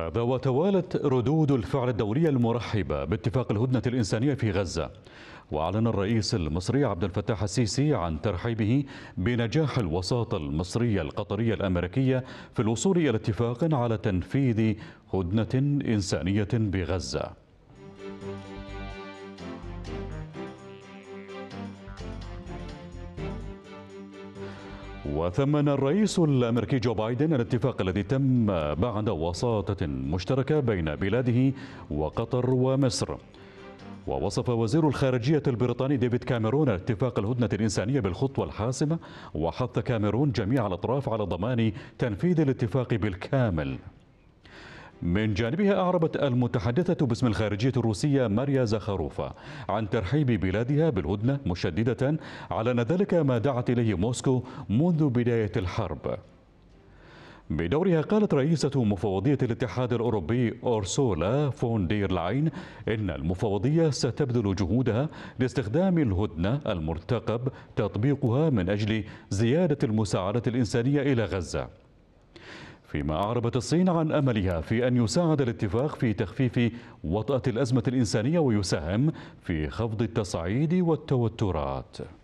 هذا وتوالت ردود الفعل الدولية المرحبة باتفاق الهدنة الإنسانية في غزة وأعلن الرئيس المصري عبد الفتاح السيسي عن ترحيبه بنجاح الوساطة المصرية القطرية الأمريكية في الوصول إلى اتفاق على تنفيذ هدنة إنسانية بغزة وثمن الرئيس الامريكي جو بايدن الاتفاق الذي تم بعد وساطه مشتركه بين بلاده وقطر ومصر. ووصف وزير الخارجية البريطاني ديفيد كاميرون اتفاق الهدنة الإنسانية بالخطوة الحاسمة وحث كاميرون جميع الأطراف على ضمان تنفيذ الاتفاق بالكامل من جانبها أعربت المتحدثة باسم الخارجية الروسية ماريا زخاروفا عن ترحيب بلادها بالهدنة مشددة على أن ذلك ما دعت إليه موسكو منذ بداية الحرب بدورها قالت رئيسة مفوضية الاتحاد الأوروبي أورسولا فون دير لاين إن المفوضية ستبذل جهودها لاستخدام الهدنة المرتقب تطبيقها من أجل زيادة المساعدة الإنسانية إلى غزة فيما أعربت الصين عن أملها في أن يساعد الاتفاق في تخفيف وطأة الأزمة الإنسانية ويساهم في خفض التصعيد والتوترات